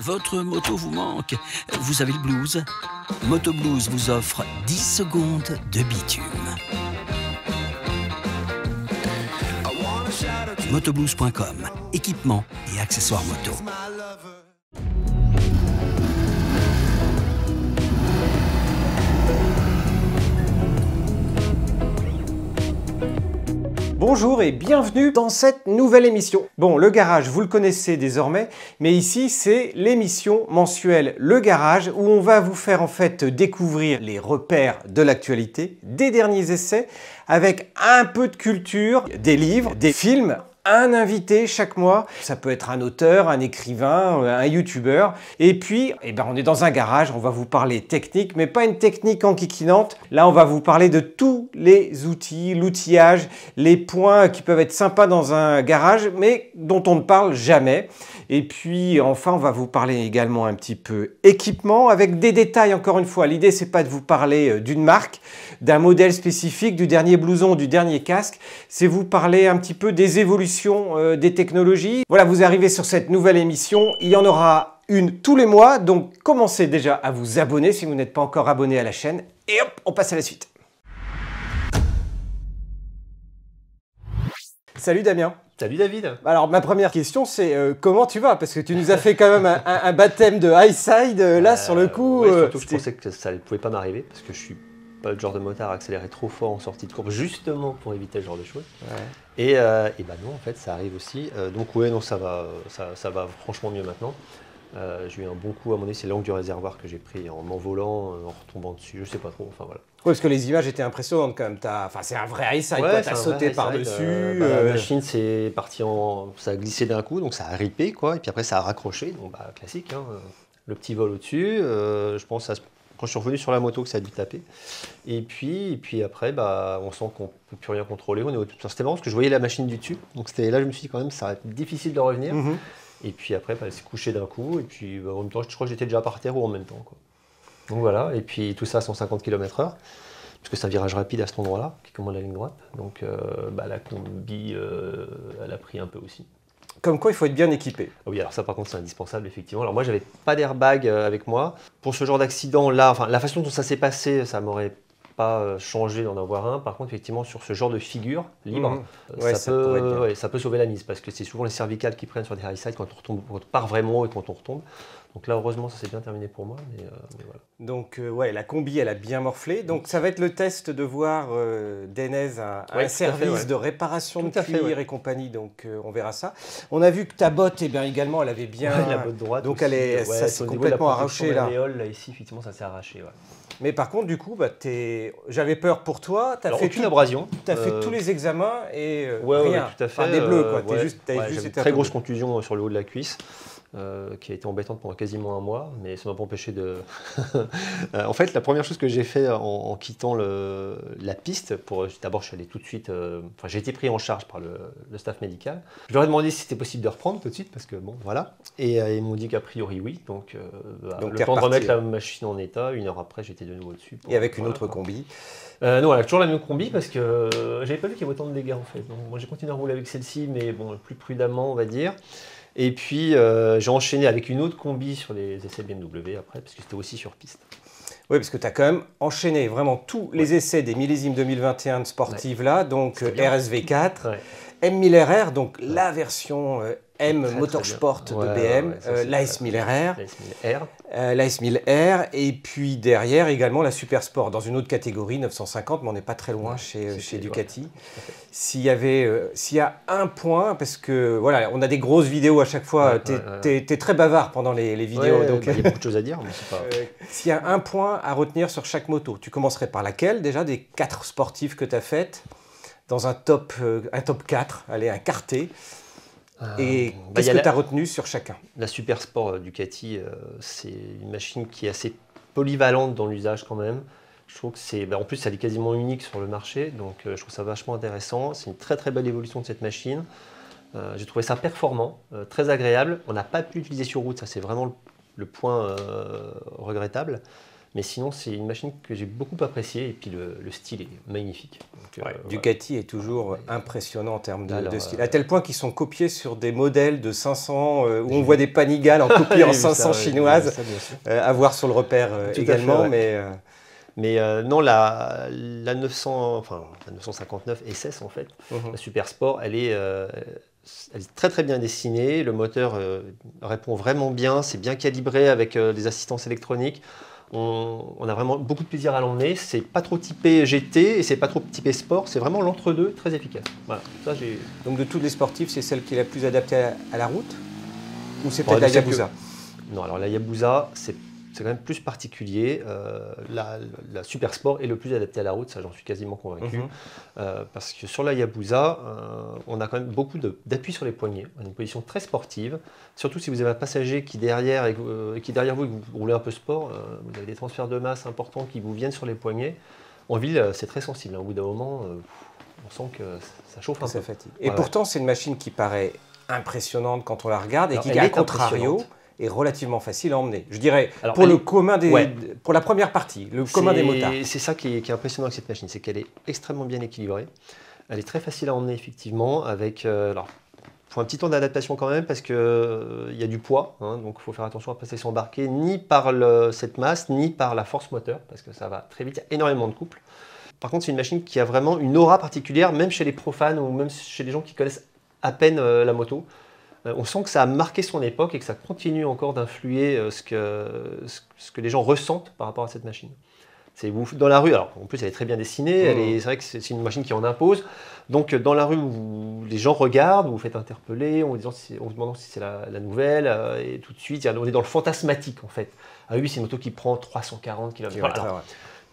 Votre moto vous manque. Vous avez le blues Motoblues vous offre 10 secondes de bitume. motoblues.com Équipement et accessoires moto. Bonjour et bienvenue dans cette nouvelle émission. Bon, le garage, vous le connaissez désormais, mais ici c'est l'émission mensuelle Le Garage où on va vous faire en fait découvrir les repères de l'actualité, des derniers essais, avec un peu de culture, des livres, des films, un invité chaque mois. Ça peut être un auteur, un écrivain, euh, un youtubeur. Et puis, eh ben, on est dans un garage, on va vous parler technique, mais pas une technique enquiquinante. Là, on va vous parler de tous les outils, l'outillage, les points qui peuvent être sympas dans un garage, mais dont on ne parle jamais. Et puis, enfin, on va vous parler également un petit peu équipement, avec des détails, encore une fois. L'idée, c'est pas de vous parler euh, d'une marque, d'un modèle spécifique, du dernier blouson, du dernier casque. C'est vous parler un petit peu des évolutions euh, des technologies. Voilà, vous arrivez sur cette nouvelle émission. Il y en aura une tous les mois, donc commencez déjà à vous abonner si vous n'êtes pas encore abonné à la chaîne. Et hop, on passe à la suite. Salut Damien. Salut David. Alors ma première question c'est euh, comment tu vas Parce que tu nous as fait quand même un, baptême de high side euh, là sur le coup. je pensais que ça ne pouvait pas m'arriver parce que je suis pas le genre de motard à accélérer trop fort en sortie de courbe, justement pour éviter ce genre de choses. Et, euh, et ben non, en fait, ça arrive aussi. Euh, donc ouais, non, ça va, ça, ça va franchement mieux maintenant. Euh, j'ai eu un bon coup à mon nez, c'est l'angle du réservoir que j'ai pris en m'envolant, euh, en retombant dessus, je sais pas trop, enfin voilà. Oui, parce que les images étaient impressionnantes quand même. Enfin, c'est un vrai high side, t'as sauté par-dessus. Euh, bah, la machine, c'est parti en. Ça a glissé d'un coup, donc ça a ripé, quoi. Et puis après, ça a raccroché, donc bah, classique. Hein, le petit vol au-dessus, je pense, ça se quand je suis revenu sur la moto que ça a dû taper. Et puis, puis après, bah, on sent qu'on ne peut plus rien contrôler. On est C'était marrant parce que je voyais la machine du dessus. Donc c'était là, je me suis dit quand même, ça va être difficile de revenir. Mhm. Et puis après, bah, elle s'est couchée d'un coup. Et puis bah, en même temps, je crois que j'étais déjà par terre ou en même temps. Quoi. Donc voilà. Et puis tout ça à 150 km/h. puisque que c'est un virage rapide à cet endroit-là, qui commande la ligne droite. Donc euh, bah, la combi, euh, elle a pris un peu aussi. Comme quoi, il faut être bien équipé. Ah oui, alors ça, par contre, c'est indispensable, effectivement. Alors moi, j'avais pas d'airbag euh, avec moi. Pour ce genre d'accident-là, enfin, la façon dont ça s'est passé, ça m'aurait pas euh, changé d'en avoir un. Par contre, effectivement, sur ce genre de figure libre, mhm. euh, ça, peut, sauver la mise parce que c'est souvent les cervicales qui prennent sur des high sides quand on quand part vraiment et quand on retombe. Donc là, heureusement, ça s'est bien terminé pour moi. Mais, euh, voilà. Donc, euh, ouais, la combi, elle a bien morflé. Donc, ça va être le test de voir euh, Denez, un, un service de réparation de cuir et compagnie. Donc, euh, on verra ça. On a vu que ta botte, et eh bien, également, elle avait bien. la botte droite. Donc, aussi, elle est, ça s'est complètement arraché là. là. Ici, effectivement, ça s'est arraché. Mais par contre, du coup, bah, j'avais peur pour toi. Tu as fait une abrasion. Tu as fait tous les examens et rien. tout fait. Enfin, des bleus, quoi. As juste, as juste très grosse contusion sur le haut de la cuisse. Euh, qui a été embêtante pendant quasiment un mois, mais ça m'a pas empêché de. Euh, en fait, la première chose que j'ai fait en, quittant la piste, pour d'abord, je suis allé tout de suite. Euh, enfin, j'ai été pris en charge par le, staff médical. Je leur ai demandé si c'était possible de reprendre tout de suite, parce que bon, voilà. Et ils m'ont dit qu'a priori oui. Donc, bah, le temps de remettre la machine en état, une heure après, j'étais de nouveau dessus. Et avec une autre combi. non, elle toujours la même combi parce que j'avais pas vu qu'il y avait autant de dégâts en fait. Donc, moi j'ai continué à rouler avec celle-ci, mais bon, plus prudemment, on va dire. Et puis euh, j'ai enchaîné avec une autre combi sur les essais BMW après, parce que c'était aussi sur piste. Oui, parce que tu as quand même enchaîné vraiment tous les essais des millésimes 2021 de sportive là, donc euh, RSV4, M1000RR, donc la version euh, M Motorsport de BM, ouais, 1000 euh, R, s 1000 euh, R, et puis derrière également la Super Sport dans une autre catégorie 950, mais on n'est pas très loin chez, Ducati. S'il y avait, euh, s'il y a un point, parce que voilà, on a des grosses vidéos à chaque fois. tu es, très bavard pendant les, vidéos, donc bah, il y a beaucoup de choses à dire. S'il pas... y a un point à retenir sur chaque moto, tu commencerais par laquelle déjà des quatre sportifs que tu as faites dans un top, un top 4, allez, un quarté ah, Et qu'est-ce bah, que tu as retenu sur chacun La Super Sport euh, Ducati, euh, c'est une machine qui est assez polyvalente dans l'usage quand même. Je trouve que bah, en plus, elle est quasiment unique sur le marché, donc euh, je trouve ça vachement intéressant. C'est une très très belle évolution de cette machine. j'ai trouvé ça performant, très agréable. On n'a pas pu l'utiliser sur route, ça c'est vraiment le, point regrettable. Mais sinon, c'est une machine que j'ai beaucoup appréciée et puis le, style est magnifique. Euh, Ducati est toujours impressionnant en termes de, style, euh, à tel point qu'ils sont copiés sur des modèles de 500 euh, où on voit des panigales en copie en 500 chinoises, à voir sur le repère également. mais, non, la, 959 SS en fait, mhm. la Super Sport, elle est très très bien dessinée, le moteur répond vraiment bien, c'est bien calibré avec des assistances électroniques. On, a vraiment beaucoup de plaisir à l'emmener. C'est pas trop typé GT et c'est pas trop typé sport. C'est vraiment l'entre-deux très efficace. Ça, Donc de tous les sportifs, c'est celle qui est la plus adaptée à, la route Ou c'est peut-être la Yabouza Non, alors la Yabusa, c'est c'est quand même plus particulier. Euh, la, super sport est le plus adapté à la route, ça j'en suis quasiment convaincu. Mhm. Euh, parce que sur la Yabusa, euh, on a quand même beaucoup d'appui sur les poignets, on a une position très sportive. Surtout si vous avez un passager qui derrière, et, qui derrière vous et roulez un peu sport, vous avez des transferts de masse importants qui vous viennent sur les poignets. En ville, c'est très sensible. Au bout d'un moment, on sent que ça chauffe un peu. Fatigue. Et pourtant, c'est une machine qui paraît impressionnante quand on la regarde et qui, à contrario, est relativement facile à emmener. Je dirais, pour, le commun des, pour la première partie, le commun des motards. C'est ça qui est, impressionnant avec cette machine, c'est qu'elle est extrêmement bien équilibrée. Elle est très facile à emmener effectivement avec... Euh, alors, faut un petit temps d'adaptation quand même parce qu'il euh, il y a du poids, hein, donc il faut faire attention à ne pas se ni par cette masse, ni par la force moteur, parce que ça va très vite, il y a énormément de couple. Par contre, c'est une machine qui a vraiment une aura particulière, même chez les profanes ou même chez les gens qui connaissent à peine euh, la moto. Euh, on sent que ça a marqué son époque et que ça continue encore d'influer euh, ce, que, ce que les gens ressentent par rapport à cette machine. C'est dans la rue, alors en plus elle est très bien dessinée, mmh. c'est vrai que c'est une machine qui en impose. Donc dans la rue, où les gens regardent, vous vous faites interpeller en, vous demandant si c'est la, nouvelle, euh, et tout de suite, on est dans le fantasmatique en fait. Ah oui, c'est une moto qui prend 340 km/h.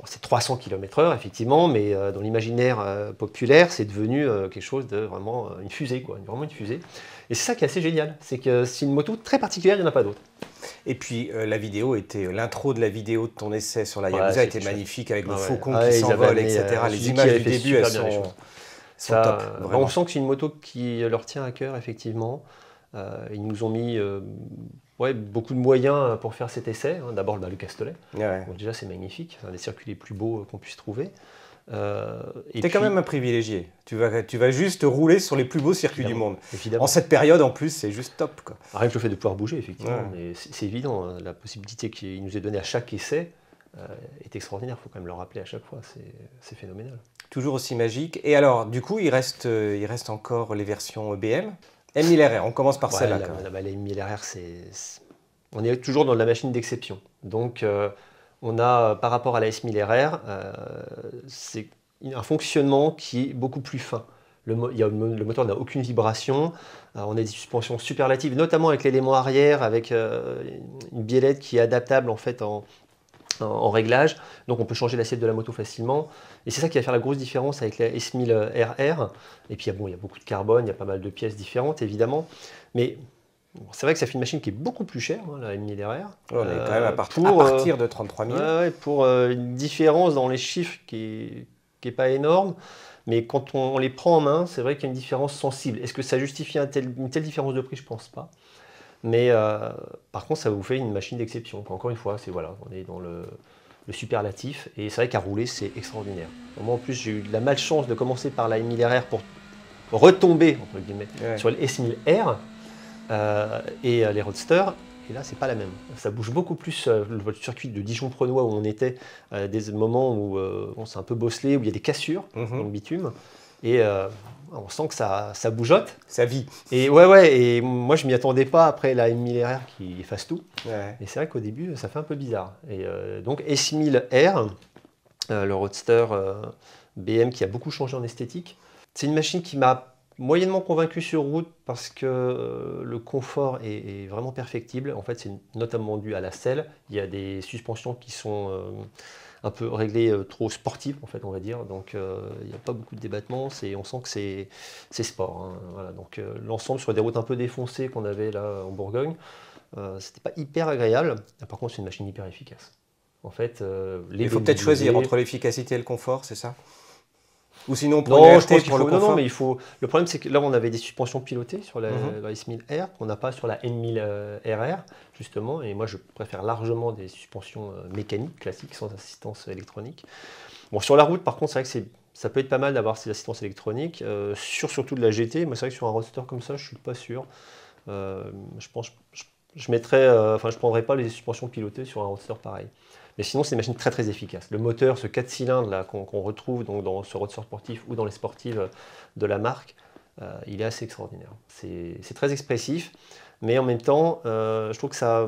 c'est 300 km/h effectivement, mais dans l'imaginaire populaire, c'est devenu quelque chose de vraiment une fusée, quoi, vraiment une fusée. Et c'est ça qui est assez génial, c'est que c'est une moto très particulière, il n'y en a pas d'autre. Et puis euh, la vidéo était euh, l'intro de la vidéo de ton essai sur la Yakuza était magnifique avec le faucon ah qui s'envole, etc. Euh, les images du début, elles sont, top. on sent que c'est une moto qui leur tient à cœur effectivement. ils nous ont mis ouais, beaucoup de moyens pour faire cet essai. Hein. D'abord bah, le Castellet. déjà c'est magnifique, c'est un des circuits les plus beaux qu'on puisse trouver. Euh, tu es quand même un privilégié. Tu vas, tu vas juste rouler sur les plus beaux circuits du monde. Évidemment. En cette période, en plus, c'est juste top. Rien que le fait de pouvoir bouger, effectivement. C'est évident. Hein. La possibilité qu'il nous est donnée à chaque essai euh, est extraordinaire. Il faut quand même le rappeler à chaque fois. C'est phénoménal. Toujours aussi magique. Et alors, du coup, il reste, euh, il reste encore les versions EBM. M1000RR, on commence par celle-là. la, c'est. On est toujours dans la machine d'exception. Donc. Euh, on a euh, par rapport à la S1000RR, euh, c'est un fonctionnement qui est beaucoup plus fin. Le, moteur n'a aucune vibration, euh, on a des suspensions superlatives, notamment avec l'élément arrière, avec une biellette qui est adaptable en fait en, réglage, donc on peut changer l'assiette de la moto facilement. Et c'est ça qui va faire la grosse différence avec la S1000RR. Et puis bon, il y a beaucoup de carbone, il y a pas mal de pièces différentes évidemment, mais c'est vrai que ça fait une machine qui est beaucoup plus chère, hein, la m derrière. on est quand même euh, à, euh, partir de 33 000. pour euh, une différence dans les chiffres qui n'est pas énorme. Mais quand on, les prend en main, c'est vrai qu'il y a une différence sensible. Est-ce que ça justifie une telle différence de prix Je ne pense pas. Mais par contre, ça vous fait une machine d'exception. Encore une fois, c'est voilà, on est dans le, superlatif. Et c'est vrai qu'à rouler, c'est extraordinaire. Moi, en plus, j'ai eu de la malchance de commencer par la 1000RR pour retomber, entre sur le S1000R. Euh, et euh, les roadsters. Et là, c'est pas la même. Ça bouge beaucoup plus. Euh, le circuit de Dijon-Prenois où on était, à des moments où on s'est un peu bosselé, où il y a des cassures mhm. dans le bitume. Et on sent que ça, bougeote, Ça vit. Et ouais, ouais. Et moi, je m'y attendais pas après la m 1000 rr qui efface tout. Et c'est vrai qu'au début, ça fait un peu bizarre. Et donc, s 1000 r le roadster BM qui a beaucoup changé en esthétique, c'est une machine qui m'a moyennement convaincu sur route parce que euh, le confort est, vraiment perfectible. En fait, c'est notamment dû à la selle. Il y a des suspensions qui sont euh, un peu réglées euh, trop sportives, en fait, on va dire. Donc, il n'y a pas beaucoup de débattements. On sent que c'est sport. Hein. Donc, l'ensemble sur des routes un peu défoncées qu'on avait là en Bourgogne, c'était pas hyper agréable. Ah, par contre, c'est une machine hyper efficace. En fait, il faut peut-être choisir entre l'efficacité et le confort, c'est ça ou sinon, pour non, je pense faut, le non, mais il faut. Le problème, c'est que là, on avait des suspensions pilotées sur la, mhm. S1000R qu'on n'a pas sur la N1000RR, euh, justement. Et moi, je préfère largement des suspensions euh, mécaniques classiques sans assistance électronique. Bon, sur la route, par contre, c'est vrai que ça peut être pas mal d'avoir ces assistances électroniques, euh, surtout de la GT. Moi, c'est vrai que sur un roadster comme ça, je ne suis pas sûr. je pense, je, enfin, je prendrais pas les suspensions pilotées sur un roadster pareil. Mais sinon, c'est une machine très très efficace. Le moteur, ce 4 cylindres là qu'on retrouve donc dans ce roadster sportif ou dans les sportives de la marque, euh, il est assez extraordinaire. C'est très expressif, mais en même temps, euh, je trouve que ça,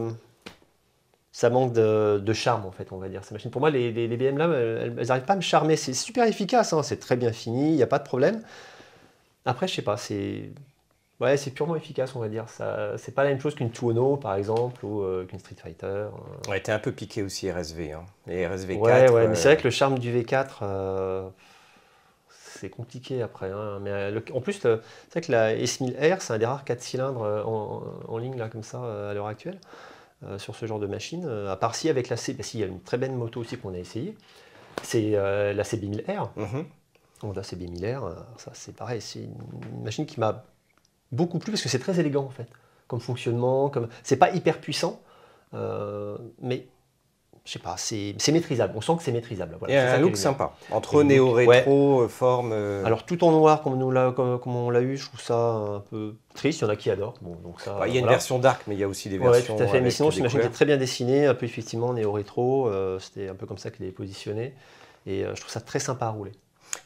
ça manque de, charme en fait, on va dire. Ces pour moi, les, les, BM là, elles n'arrivent pas à me charmer. C'est super efficace, hein, c'est très bien fini, il n'y a pas de problème. Après, je sais pas, c'est Ouais, c'est purement efficace, on va dire. Ça, c'est pas la même chose qu'une Tuono, par exemple, ou euh, qu'une Street Fighter. Euh. Ouais, t'es un peu piqué aussi RSV, hein. RSV4. Ouais, mais c'est euh, vrai que le charme du V4, euh, c'est compliqué après. Hein. Mais en plus, c'est vrai que la S1000R, c'est un des rares 4 cylindres en, ligne là comme ça à l'heure actuelle sur ce genre de machine. à part si avec la C, bah, il y a une très belle moto aussi qu'on a essayé. C'est la CB1000R. Mhm. la CB1000R, ça c'est pareil, c'est une machine qui m'a Beaucoup plus parce que c'est très élégant en fait, comme fonctionnement, comme c'est pas hyper puissant, euh, mais je sais pas, c'est maîtrisable. On sent que c'est maîtrisable. Voilà, et un look sympa, entre néo-rétro, euh, forme. Euh. Alors tout en noir, comme, comme on l'a eu, je trouve ça un peu triste. Il y en a qui adorent. Bon, donc bah, il y a une version dark, mais il y a aussi des versions. tout à fait. Mais sinon, j'imagine qui est très bien dessiné, un peu effectivement néo-rétro. C'était un peu comme ça qu'il est positionné. Et je trouve ça très sympa à rouler.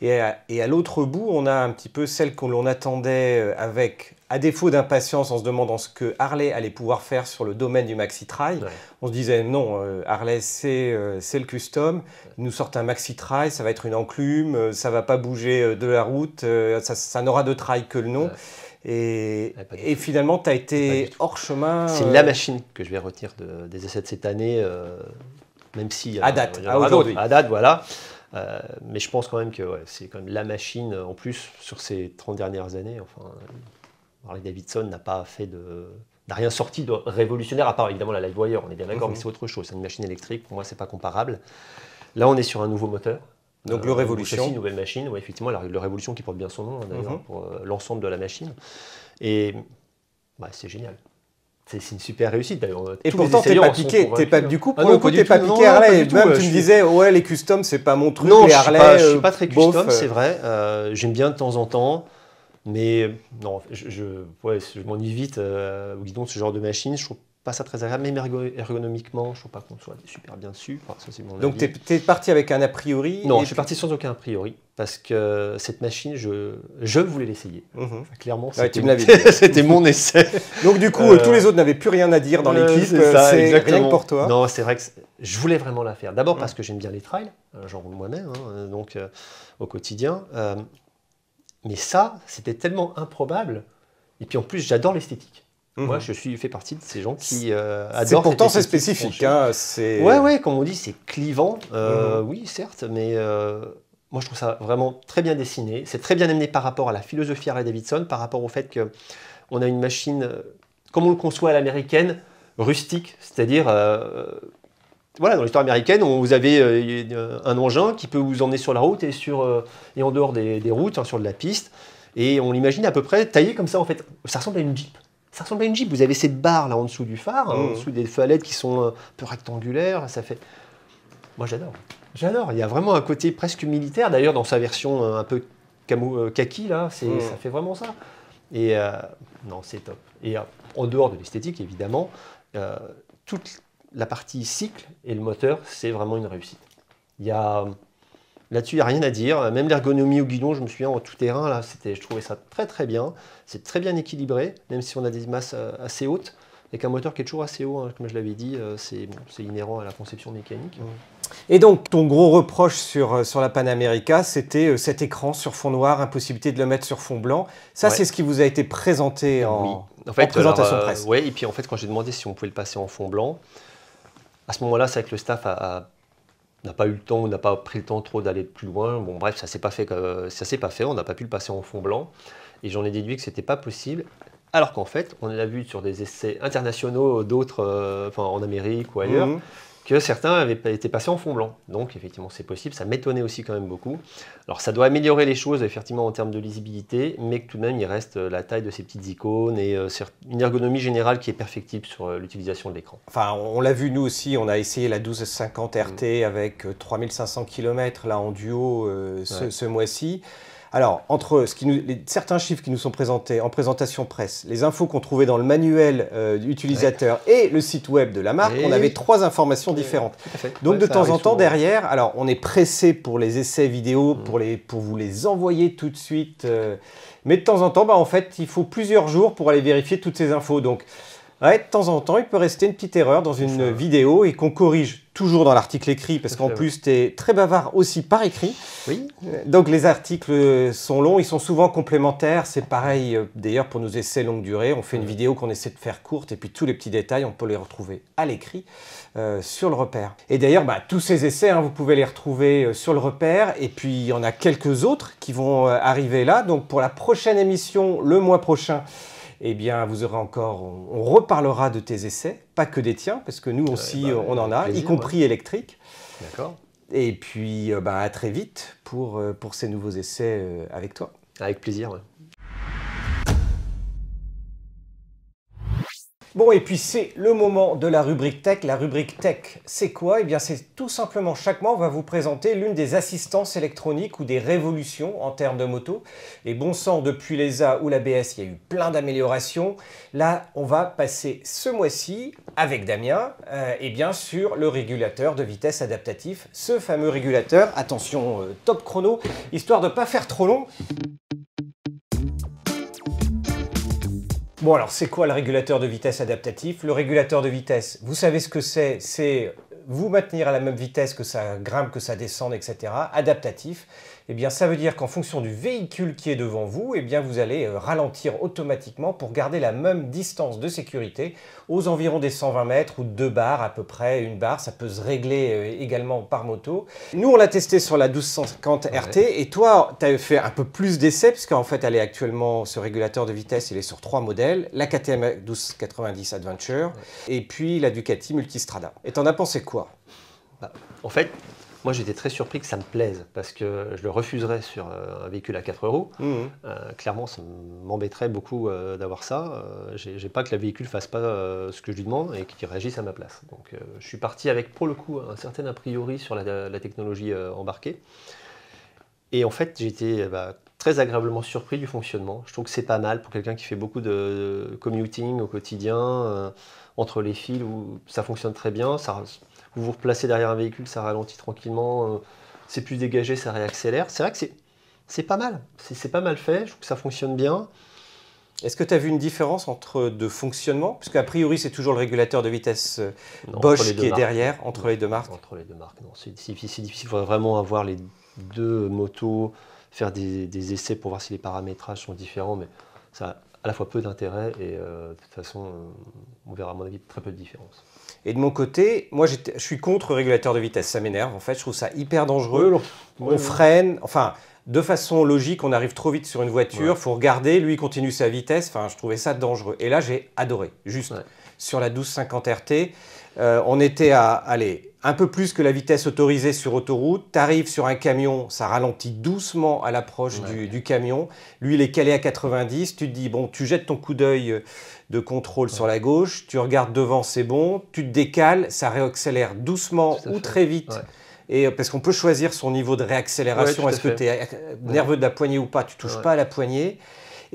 Et à, l'autre bout, on a un petit peu celle que l'on attendait euh, avec, à défaut d'impatience, en se demandant ce que Harley allait pouvoir faire sur le domaine du maxi trail. On se disait non, euh, Harley euh, c'est le custom, ils nous sortent un maxi trail, ça va être une enclume, ça va pas bouger de la route, ça, n'aura de trail que le nom. Et, finalement, tu as été hors chemin. C'est la machine que je vais retirer des essais de cette année, même si. À date, à aujourd'hui. À date, voilà. Euh, mais je pense quand même que c'est quand même la machine, en plus, sur ces 30 dernières années. Enfin, Harley Davidson n'a pas fait de. n'a rien sorti de révolutionnaire, à part évidemment la Livewire, on est bien d'accord, mhm. mais c'est autre chose. C'est une machine électrique, pour moi, c'est pas comparable. Là, on est sur un nouveau moteur. Donc le euh, Révolution. Une nouvelle machine, effectivement, le Révolution qui porte bien son nom, hein, d'ailleurs, mhm. pour euh, l'ensemble de la machine. Et bah, c'est génial. C'est une super réussite d'ailleurs. Et pourtant, t'es pas piqué. Hein. Ah pas, du coup, pour le coup, t'es pas piqué Harley. Même euh, tu me disais, oh, ouais, les customs, c'est pas mon truc. Non, je, suis pas, suis euh, pas très custom, euh. c'est vrai. J'aime bien de temps en temps. Mais non, je, m'ennuie vite euh, ce genre de machine. Je trouve pas ça très agréable, mais ergonomiquement, je ne trouve pas qu'on soit super bien dessus. Donc tu es, parti avec un a priori Non, je suis parti sans aucun a priori, parce que cette machine, je, je voulais l'essayer. Mhm. clairement, c'était mon, essai. Donc du coup, euh, tous les autres n'avaient plus rien à dire dans l'équipe, c'est rien que pour toi. Non, c'est vrai que je voulais vraiment la faire. D'abord mm. parce que j'aime bien les trails, euh, j'en roule moi-même, hein, euh, donc au quotidien. mais ça, c'était tellement improbable. Et puis en plus, j'adore l'esthétique. Moi, mhm. je suis, fait partie de ces gens qui euh, adorent. Pourtant, c'est spécifique. Hein, ouais, ouais, comme on dit, c'est clivant. Euh, mhm. Oui, certes, mais euh, moi, je trouve ça vraiment très bien dessiné. C'est très bien amené par rapport à la philosophie Harley Davidson, par rapport au fait que on a une machine, comme on le conçoit à l'américaine, rustique, c'est-à-dire voilà, dans l'histoire américaine, vous avez un engin qui peut vous emmener sur la route et, sur, et en dehors des, routes, hein, sur de la piste. Et on l'imagine à peu près taillé comme ça, en fait. Ça ressemble à une Jeep ça ressemble à une Jeep. Vous avez cette barre là en dessous du phare, en mmh. dessous des feuillettes qui sont un peu rectangulaires. Ça fait. Moi, j'adore. J'adore. Il y a vraiment un côté presque militaire. D'ailleurs, dans sa version euh, un peu euh, kaki, là, mmh. ça fait vraiment ça. Et euh, non, c'est top. Et en dehors de l'esthétique, évidemment, toute la partie cycle et le moteur, c'est vraiment une réussite. Il y a Là-dessus, il n'y a rien à dire. Même l'ergonomie au guidon, je me souviens, en tout terrain, là, je trouvais ça très très bien. C'est très bien équilibré, même si on a des masses euh, assez hautes, avec un moteur qui est toujours assez haut, hein, comme je l'avais dit, euh, c'est inhérent à la conception mécanique. Et donc, ton gros reproche sur, euh, sur la Panamérica, c'était cet écran sur fond noir, impossibilité de le mettre sur fond blanc. Ça, c'est ce qui vous a été présenté en, fait, présentation presse. Oui, et puis en fait, quand j'ai demandé si on pouvait le passer en fond blanc, à ce moment-là, c'est avec le staff à n'a pas eu le temps, on n'a pas pris le temps trop d'aller plus loin. Bon, bref, ça s'est pas fait, ça s'est pas fait. On n'a pas pu le passer en fond blanc. Et j'en ai déduit que c'était pas possible. Alors qu'en fait, on l'a vu sur des essais internationaux d'autres, euh, enfin en Amérique ou ailleurs, mmh que certains avaient été passés en fond blanc. Donc effectivement c'est possible, ça m'étonnait aussi quand même beaucoup. Alors ça doit améliorer les choses effectivement en termes de lisibilité, mais que tout de même il reste euh, la taille de ces petites icônes et euh, une ergonomie générale qui est perfectible sur euh, l'utilisation de l'écran. Enfin on l'a vu nous aussi, on a essayé la 1250 RT mm. avec 3500 km là en duo ce mois-ci. Alors, entre certains chiffres qui nous sont présentés en présentation presse, les infos qu'on trouvait dans le manuel euh, utilisateur et le site web de la marque, on avait trois informations différentes. Donc, de temps en temps, derrière, alors on est pressé pour les essais vidéo, mm. pour, les, pour vous les envoyer tout de suite. Euh, mais de temps en temps, bah, en fait, il faut plusieurs jours pour aller vérifier toutes ces infos. Donc, Ouais, de temps en temps, il peut rester une petite erreur dans une vidéo et qu'on corrige toujours dans l'article écrit, parce qu'en plus, tu es très bavard aussi par écrit. Oui. Euh, donc les articles sont longs, ils sont souvent complémentaires. C'est pareil euh, d'ailleurs pour nos essais longue durée. On fait une vidéo qu'on essaie de faire courte, et puis tous les petits détails, on peut les retrouver à l'écrit euh, sur le repère. Et d'ailleurs, bah, tous ces essais, hein, vous pouvez les retrouver sur le repère, et puis il y en a quelques autres qui vont arriver là. Donc pour la prochaine émission, le mois prochain, eh bien, vous aurez encore, on reparlera de tes essais, pas que des tiens, parce que nous aussi, bah, euh, on en a, y compris électrique. D'accord. Et puis, euh, bah, à très vite pour, euh, ces nouveaux essais avec toi. Avec plaisir, Bon, et puis c'est le moment de la rubrique tech. La rubrique tech, c'est quoi Eh bien, c'est tout simplement chaque mois, on va vous présenter l'une des assistances électroniques ou des révolutions en termes de moto. Et bon sang, depuis A ou la BS, il y a eu plein d'améliorations. Là, on va passer ce mois-ci, avec Damien, euh, et bien sur le régulateur de vitesse adaptatif. Ce fameux régulateur, attention, euh, top chrono, histoire de ne pas faire trop long. Bon, alors c'est quoi le régulateur de vitesse adaptatif Le régulateur de vitesse, vous savez ce que c'est C'est vous maintenir à la même vitesse que ça grimpe, que ça descende, etc. Adaptatif eh bien ça veut dire qu'en fonction du véhicule qui est devant vous, eh bien vous allez euh, ralentir automatiquement pour garder la même distance de sécurité aux environs des 120 mètres ou deux barres à peu près, une barre, ça peut se régler euh, également par moto. Nous on l'a testé sur la 1250 RT et toi tu as fait un peu plus d'essais puisqu'en fait elle est actuellement, ce régulateur de vitesse il est sur trois modèles, la KTM 1290 Adventure et puis la Ducati Multistrada. Et t'en as pensé quoi bah, En fait moi, j'étais très surpris que ça me plaise, parce que je le refuserais sur euh, un véhicule à 4 mmh. euros. clairement, ça m'embêterait beaucoup euh, d'avoir ça. Euh, je J'ai pas que le véhicule fasse pas ce que je lui demande et qu'il réagisse à ma place. Donc, je suis parti avec, pour le coup, un certain a priori sur la, technologie embarquée. Et en fait, j'étais eh ben, très agréablement surpris du fonctionnement. Je trouve que c'est pas mal pour quelqu'un qui fait beaucoup de commuting au quotidien, entre les fils, où ça fonctionne très bien. Ça, vous vous replacez derrière un véhicule, ça ralentit tranquillement, euh, c'est plus dégagé, ça réaccélère. C'est vrai que c'est pas mal, c'est pas mal fait, je trouve que ça fonctionne bien. Est-ce que tu as vu une différence entre deux fonctionnement Parce qu'a priori, c'est toujours le régulateur de vitesse euh, Bosch qui est derrière, entre les deux marques. Entre les deux marques, non. C'est difficile. Il faudrait vraiment avoir les deux motos, faire des, des, essais pour voir si les paramétrages sont différents. Mais ça, à la fois peu d'intérêt et euh, de toute façon, euh, on verra à mon avis très peu de différence. Et de mon côté, moi je suis contre régulateur de vitesse, ça m'énerve en fait, je trouve ça hyper dangereux. on freine, enfin de façon logique, on arrive trop vite sur une voiture, il faut regarder, lui il continue sa vitesse, enfin je trouvais ça dangereux. Et là j'ai adoré, juste sur la 1250 RT. Euh, on était à allez, un peu plus que la vitesse autorisée sur autoroute. Tu arrives sur un camion, ça ralentit doucement à l'approche du, camion. Lui, il est calé à 90. Tu te dis, bon, tu jettes ton coup d'œil de contrôle sur la gauche, tu regardes devant, c'est bon. Tu te décales, ça réaccélère doucement ou très vite. Et euh, parce qu'on peut choisir son niveau de réaccélération. Est-ce que tu es euh, nerveux de la poignée ou pas Tu touches pas à la poignée.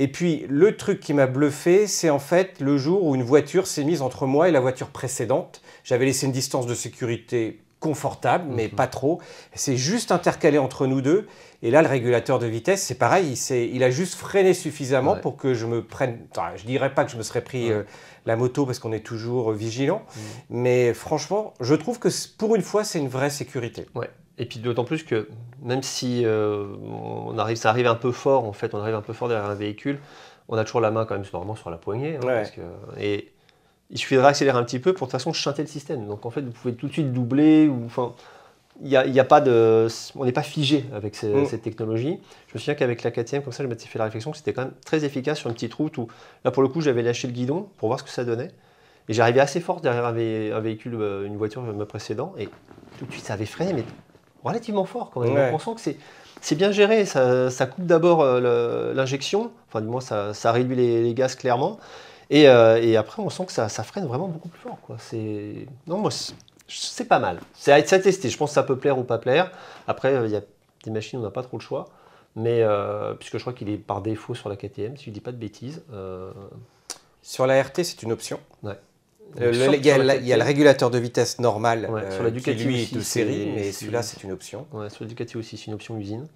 Et puis le truc qui m'a bluffé, c'est en fait le jour où une voiture s'est mise entre moi et la voiture précédente. J'avais laissé une distance de sécurité confortable, mais mhm. pas trop. C'est juste intercalé entre nous deux. Et là, le régulateur de vitesse, c'est pareil, il, a juste freiné suffisamment pour que je me prenne... Enfin, je dirais pas que je me serais pris euh, la moto parce qu'on est toujours euh, vigilant, mhm. mais franchement, je trouve que pour une fois, c'est une vraie sécurité. Ouais. Et puis d'autant plus que même si euh, on arrive, ça arrive un peu fort, en fait, on arrive un peu fort derrière un véhicule, on a toujours la main quand même normalement sur la poignée. Hein, et il suffirait d'accélérer un petit peu pour de toute façon chanter le système. Donc en fait, vous pouvez tout de suite doubler ou enfin. y a pas de, on n'est pas figé avec mm. cette technologie. Je me souviens qu'avec la 4 comme ça, je m'étais fait la réflexion que c'était quand même très efficace sur une petite route où, là pour le coup, j'avais lâché le guidon pour voir ce que ça donnait. Et j'arrivais assez fort derrière un, véhicule, euh, une voiture me euh, précédant, et tout de suite ça avait freiné, mais relativement fort quand même. on sent que c'est bien géré, ça, coupe d'abord euh, l'injection, enfin du moins ça, réduit les, gaz clairement, euh, et, après on sent que ça, freine vraiment beaucoup plus fort. Quoi. Non, moi c'est pas mal, c'est à, être testé, je pense que ça peut plaire ou pas plaire, après euh, il y a des machines, on n'a pas trop le choix, mais puisque je crois qu'il est par défaut sur la KTM, si je dis pas de bêtises. Sur la RT c'est une option. Euh, il, y a, le régulateur de vitesse normal euh, sur la Ducati de série, mais celui-là c'est une option. sur la Ducati aussi c'est une option usine.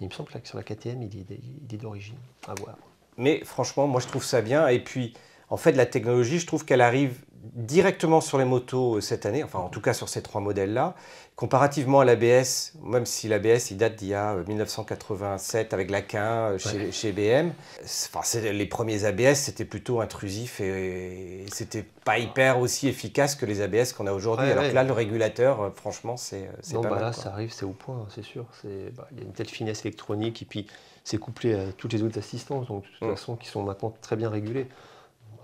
Il me semble que sur la KTM il est, il est d'origine, à voir. Mais franchement moi je trouve ça bien et puis en fait la technologie je trouve qu'elle arrive directement sur les motos euh, cette année, enfin en tout cas sur ces trois modèles-là, Comparativement à l'ABS, même si l'ABS il date d'il y a 1987 euh, avec Lacan euh, chez, chez BM, enfin, les premiers ABS c'était plutôt intrusif et, c'était pas hyper aussi efficace que les ABS qu'on a aujourd'hui. alors que là, le régulateur, euh, franchement, c'est pas bah mal, là, ça arrive, c'est au point, hein, c'est sûr. Bah, il y a une telle finesse électronique et puis c'est couplé à toutes les autres assistances, donc de toute mm. façon, qui sont maintenant très bien régulées.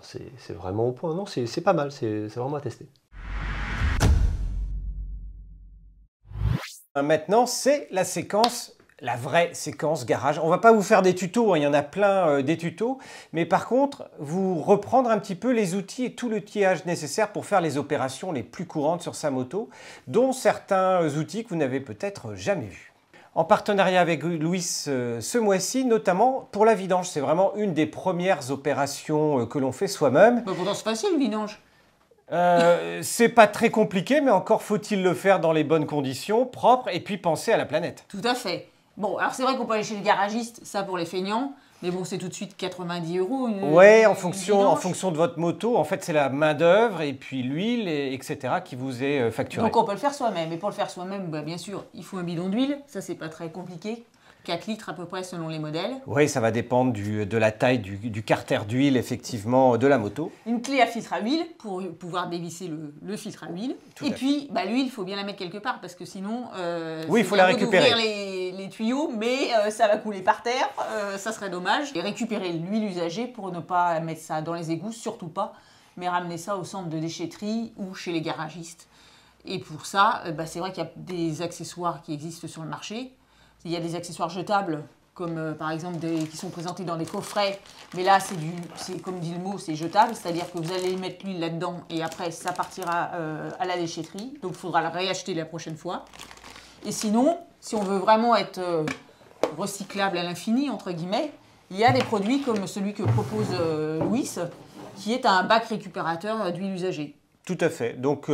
C'est vraiment au point. Non, c'est pas mal, c'est vraiment à tester. Hein, maintenant, c'est la séquence la vraie séquence garage. On va pas vous faire des tutos, hein, il y en a plein euh, des tutos, mais par contre, vous reprendre un petit peu les outils et tout l'outillage nécessaire pour faire les opérations les plus courantes sur sa moto, dont certains euh, outils que vous n'avez peut-être jamais vus. En partenariat avec Louis euh, ce mois-ci, notamment pour la vidange. C'est vraiment une des premières opérations que l'on fait soi-même. Bah, pourtant, c'est facile, vidange. Euh, c'est pas très compliqué, mais encore faut-il le faire dans les bonnes conditions, propres, et puis penser à la planète. Tout à fait. Bon, alors c'est vrai qu'on peut aller chez le garagiste, ça pour les feignants, mais bon, c'est tout de suite 90 euros. ouais, en, fonction, en fonction de votre moto, en fait, c'est la main-d'œuvre et puis l'huile, et, etc., qui vous est euh, facturée. Donc on peut le faire soi-même. Et pour le faire soi-même, bah, bien sûr, il faut un bidon d'huile, ça c'est pas très compliqué. 4 litres à peu près selon les modèles. Oui, ça va dépendre de la taille du, carter d'huile, effectivement, de la moto. Une clé à filtre à huile pour pouvoir dévisser le, filtre à huile. et puis, bah, l'huile, il faut bien la mettre quelque part parce que sinon, euh, oui, il faut la récupérer. Les, les tuyaux, mais euh, ça va couler par terre, euh, ça serait dommage. Et récupérer l'huile usagée pour ne pas mettre ça dans les égouts, surtout pas, mais ramener ça au centre de déchetterie ou chez les garagistes. Et pour ça, bah, c'est vrai qu'il y a des accessoires qui existent sur le marché il y a des accessoires jetables, comme euh, par exemple qui sont présentés dans des coffrets. Mais là, c'est du, comme dit le mot, c'est jetable, c'est-à-dire que vous allez mettre l'huile là-dedans et après, ça partira euh, à la déchetterie. Donc, il faudra le réacheter la prochaine fois. Et sinon, si on veut vraiment être euh, recyclable à l'infini, entre guillemets, il y a des produits comme celui que propose Louis, qui est un bac récupérateur d'huile usagée. Tout à fait. Donc,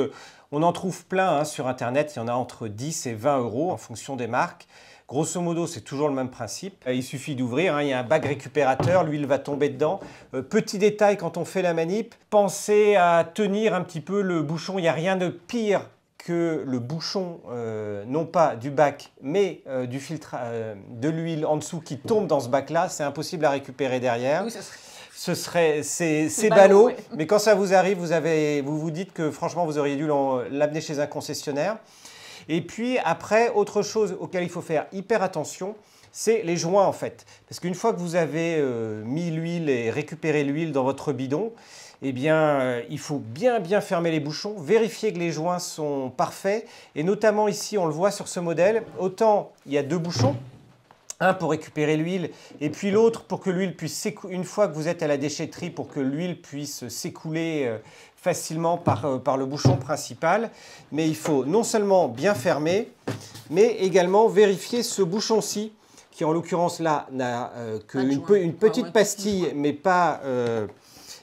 on en trouve plein hein, sur Internet. Il y en a entre 10 et 20 euros en fonction des marques. Grosso modo, c'est toujours le même principe. Euh, il suffit d'ouvrir, hein, il y a un bac récupérateur, l'huile va tomber dedans. Euh, petit détail, quand on fait la manip, pensez à tenir un petit peu le bouchon. Il n'y a rien de pire que le bouchon, euh, non pas du bac, mais du filtre de l'huile en dessous qui tombe dans ce bac-là. C'est impossible à récupérer derrière. Oui, serait ce serait c'est ballot, mais quand ça vous arrive, vous vous dites que franchement vous auriez dû l'amener chez un concessionnaire. Et puis après, autre chose auquel il faut faire hyper attention, c'est les joints en fait. Parce qu'une fois que vous avez euh, mis l'huile et récupéré l'huile dans votre bidon, eh bien, euh, il faut bien bien fermer les bouchons, vérifier que les joints sont parfaits. Et notamment ici, on le voit sur ce modèle, autant il y a deux bouchons, un pour récupérer l'huile et puis l'autre pour que l'huile puisse s'écouler. une fois que vous êtes à la déchetterie pour que l'huile puisse s'écouler euh, facilement euh, par, le bouchon principal. Mais il faut non seulement bien fermer, mais également vérifier ce bouchon-ci, qui en l'occurrence là n'a euh, qu'une petite pastille, mais pas, euh,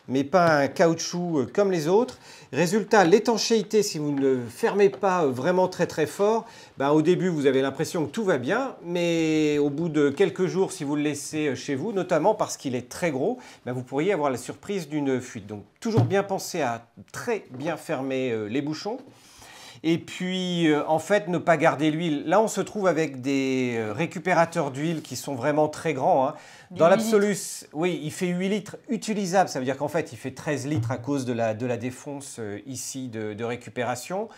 mais pas un caoutchouc comme les autres. Résultat, l'étanchéité, si vous ne fermez pas vraiment très très fort, ben, au début vous avez l'impression que tout va bien, mais au bout de quelques jours, si vous le laissez chez vous, notamment parce qu'il est très gros, ben, vous pourriez avoir la surprise d'une fuite. Donc toujours bien penser à très bien fermer euh, les bouchons. Et puis, euh, en fait, ne pas garder l'huile. Là, on se trouve avec des euh, récupérateurs d'huile qui sont vraiment très grands. Hein. Dans l'absolu, oui, il fait 8 litres utilisables. Ça veut dire qu'en fait, il fait 13 litres à cause de la, défonce euh, ici de récupération.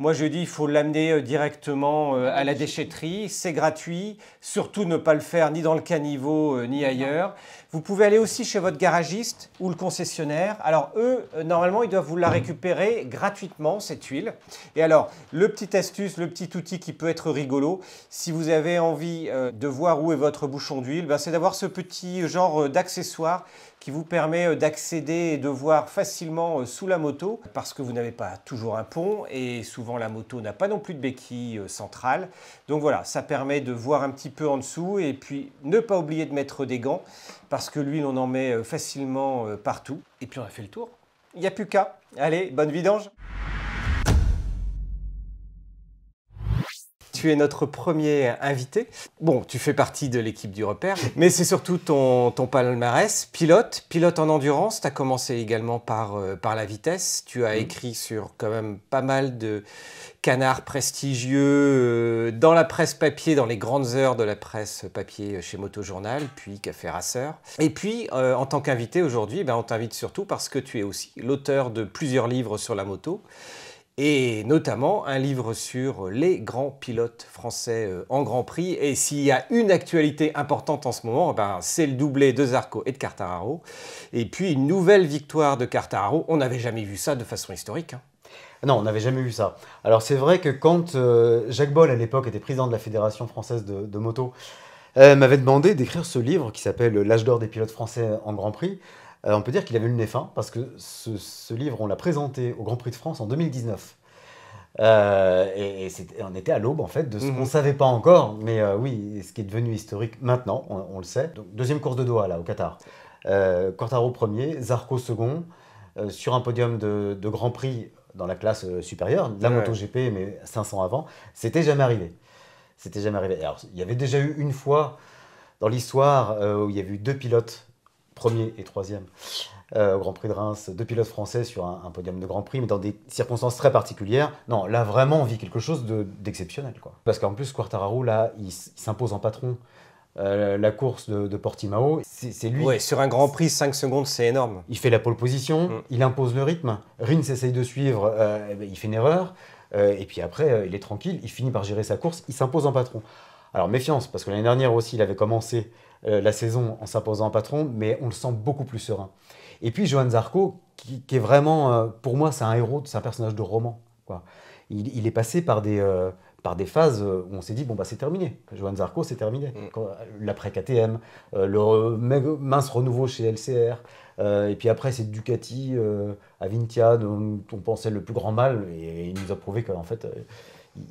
Moi, je dis, il faut l'amener euh, directement euh, à la déchetterie. C'est gratuit. Surtout, ne pas le faire ni dans le caniveau euh, ni ailleurs. Vous pouvez aller aussi chez votre garagiste ou le concessionnaire. Alors, eux, normalement, ils doivent vous la récupérer gratuitement, cette huile. Et alors, le petit astuce, le petit outil qui peut être rigolo, si vous avez envie de voir où est votre bouchon d'huile, ben, c'est d'avoir ce petit genre d'accessoire qui vous permet euh, d'accéder et de voir facilement euh, sous la moto, parce que vous n'avez pas toujours un pont, et souvent la moto n'a pas non plus de béquille euh, centrale. Donc voilà, ça permet de voir un petit peu en dessous, et puis ne pas oublier de mettre des gants, parce que l'huile, on en met facilement partout. Et puis on a fait le tour. Il n'y a plus qu'à. Allez, bonne vidange Tu es notre premier invité. Bon, tu fais partie de l'équipe du repère, mais c'est surtout ton, palmarès. Pilote, pilote en endurance, tu as commencé également euh, par, la vitesse. Tu as mm. écrit sur quand même pas mal de canards prestigieux euh, dans la presse papier, dans les grandes heures de la presse papier chez Moto Journal, puis Café Rasseur. Et puis, euh, en tant qu'invité aujourd'hui, eh ben, on t'invite surtout parce que tu es aussi l'auteur de plusieurs livres sur la moto et notamment un livre sur les grands pilotes français euh, en Grand Prix. Et s'il y a une actualité importante en ce moment, eh ben, c'est le doublé de Zarco et de Cartararo. Et puis une nouvelle victoire de Cartararo. On n'avait jamais vu ça de façon historique. Hein. Non, on n'avait jamais vu ça. Alors c'est vrai que quand euh, Jacques Boll, à l'époque, était président de la Fédération française de, moto, euh, m'avait demandé d'écrire ce livre qui s'appelle L'âge d'or des pilotes français en Grand Prix, euh, on peut dire qu'il avait le nez fin, parce que ce, livre, on l'a présenté au Grand Prix de France en 2019. Euh, et, on était à l'aube en fait de ce mhm. qu'on ne savait pas encore, mais euh, oui, ce qui est devenu historique maintenant, on, le sait. deuxième course de Doha là au Qatar. Euh, Quartaro premier, Zarco second, sur un podium de, Grand Prix dans la classe supérieure, la moto MotoGP mais 500 avant, c'était jamais arrivé. C'était jamais arrivé. Alors il y avait déjà eu une fois dans l'histoire où il y avait eu deux pilotes premier et troisième euh, au Grand Prix de Reims, deux pilotes français sur un, podium de Grand Prix, mais dans des circonstances très particulières. Non, là vraiment on vit quelque chose d'exceptionnel. quoi. Parce qu'en plus, Quartararo, là, il, s'impose en patron. Euh, la course de, Portimao, c'est lui. Oui, sur un Grand Prix, 5 secondes, c'est énorme. Il fait la pole position, mm. il impose le rythme. Rins essaye de suivre, euh, eh ben, il fait une erreur. et puis après, il est tranquille, il finit par gérer sa course, il s'impose en patron. Alors méfiance, parce que l'année dernière aussi, il avait commencé euh, la saison en s'imposant en patron, mais on le sent beaucoup plus serein. Et puis Johan Zarco, qui, est vraiment, euh, pour moi, c'est un héros, c'est un personnage de roman. Il, est passé par des, euh, par des phases où on s'est dit, bon, bah, c'est terminé. Johan Zarco, c'est terminé. Mm. L'après-KTM, le mince renouveau chez LCR. et puis après, c'est Ducati, Vintia, dont on pensait le plus grand mal. Et, il nous a prouvé qu'en fait,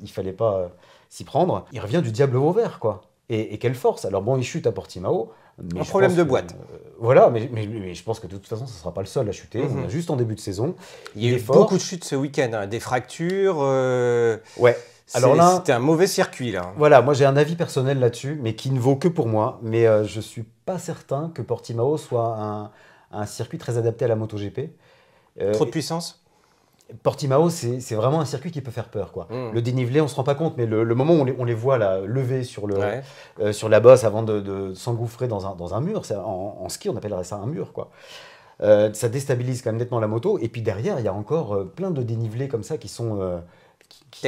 il fallait pas s'y prendre. Il revient du diable au vert, quoi. Et, quelle force Alors bon, il chute à Portimao. Mais un problème de boîte. Euh, voilà, mais, je pense que de toute façon, ce ne sera pas le seul à chuter. Mhm. juste en début de saison. Il y a eu beaucoup de chutes ce week-end, hein. des fractures. Euh, ouais. Alors là, c'était un mauvais circuit là. Voilà, moi j'ai un avis personnel là-dessus, mais qui ne vaut que pour moi. Mais je euh, je suis pas certain que Portimao soit un, un circuit très adapté à la MotoGP. Trop de puissance Portimao, c'est vraiment un circuit qui peut faire peur. Quoi. Hmm. Le dénivelé, on ne se rend pas compte, mais le, moment où on les, voit là, lever sur, le, euh, sur la bosse avant de, s'engouffrer dans un, dans un, mur, en, en, ski, on appellerait ça un mur. Quoi. Euh, ça déstabilise quand même nettement la moto. Et puis derrière, il y a encore euh, plein de dénivelés comme ça qui sont, qui,